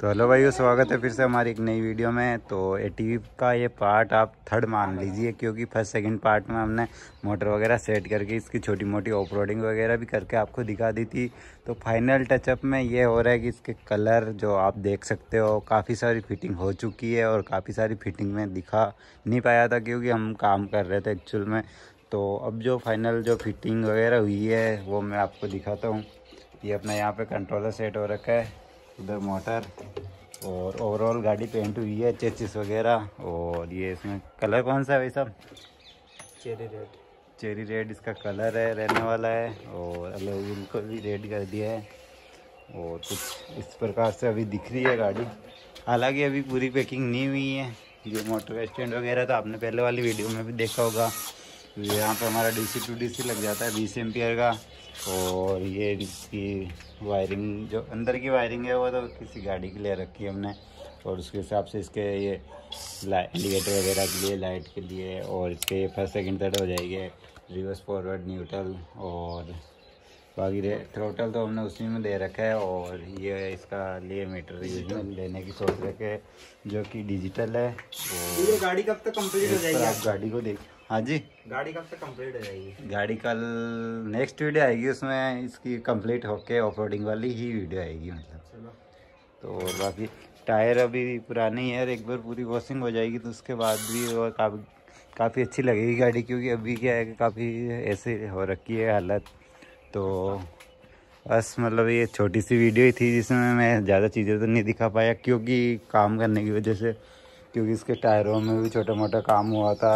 तो हेलो भाई स्वागत है फिर से हमारी एक नई वीडियो में तो ए का ये पार्ट आप थर्ड मान लीजिए क्योंकि फर्स्ट सेकंड पार्ट में हमने मोटर वगैरह सेट करके इसकी छोटी मोटी ऑफ वगैरह भी करके आपको दिखा दी थी तो फाइनल टचअप में ये हो रहा है कि इसके कलर जो आप देख सकते हो काफ़ी सारी फिटिंग हो चुकी है और काफ़ी सारी फिटिंग में दिखा नहीं पाया था क्योंकि हम काम कर रहे थे एक्चुअल में तो अब जो फाइनल जो फिटिंग वगैरह हुई है वो मैं आपको दिखाता हूँ ये अपना यहाँ पर कंट्रोलर सेट हो रखा है इधर मोटर और ओवरऑल गाड़ी पेंट हुई है चेचिस वगैरह और ये इसमें कलर कौन सा है भाई साहब चेरी रेड चेरी रेड इसका कलर है रहने वाला है और अलग इनको भी रेड कर दिया है और कुछ इस प्रकार से अभी दिख रही है गाड़ी हालांकि अभी पूरी पैकिंग नहीं हुई है जो मोटर स्टैंड वगैरह तो आपने पहले वाली वीडियो में भी देखा होगा तो यहाँ पर हमारा D C to D C लग जाता है बीस एम का और ये इसकी वायरिंग जो अंदर की वायरिंग है वो तो किसी गाड़ी के लिए रखी है हमने और उसके हिसाब से इसके ये इंडिकेटर वगैरह के लिए लाइट के लिए और इसके फर्स्ट सेकंड थर्ड हो जाएगी रिवर्स फॉरवर्ड न्यूट्रल और बाकी थ्रोटल तो हमने उसी में दे रखा है और ये इसका लिए मीटर लेने की सोच रखे जो कि डिजिटल है और गाड़ी कब तक कंप्लीट हो जाएगी आप गाड़ी को देख हाँ जी गाड़ी कब से कंप्लीट हो जाएगी गाड़ी कल नेक्स्ट वीडियो आएगी उसमें इसकी कंप्लीट होके ऑफ वाली ही वीडियो आएगी मतलब तो और बाकी टायर अभी पुरानी है एक बार पूरी वॉशिंग हो जाएगी तो उसके बाद भी और काफ़ी काफ़ी अच्छी लगेगी गाड़ी क्योंकि अभी क्या है कि काफ़ी ऐसे हो रखी है हालत तो बस मतलब ये छोटी सी वीडियो ही थी जिसमें मैं ज़्यादा चीज़ें तो नहीं दिखा पाया क्योंकि काम करने की वजह से क्योंकि इसके टायरों में भी छोटा मोटा काम हुआ था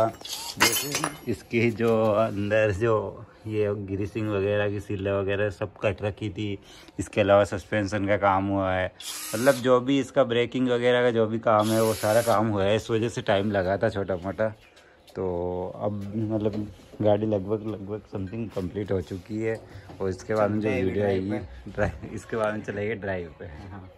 लेकिन इसकी जो अंदर जो ये ग्रीसिंग वगैरह की सिले वगैरह सब कट रखी थी इसके अलावा सस्पेंशन का काम हुआ है मतलब जो भी इसका ब्रेकिंग वगैरह का जो भी काम है वो सारा काम हुआ है इस वजह से टाइम लगा था छोटा मोटा तो अब मतलब गाड़ी लगभग लगभग समथिंग कंप्लीट हो चुकी है और इसके बाद में जो वीडियो आएगी ड्राइव इसके बाद में चलेगी ड्राइव पे हाँ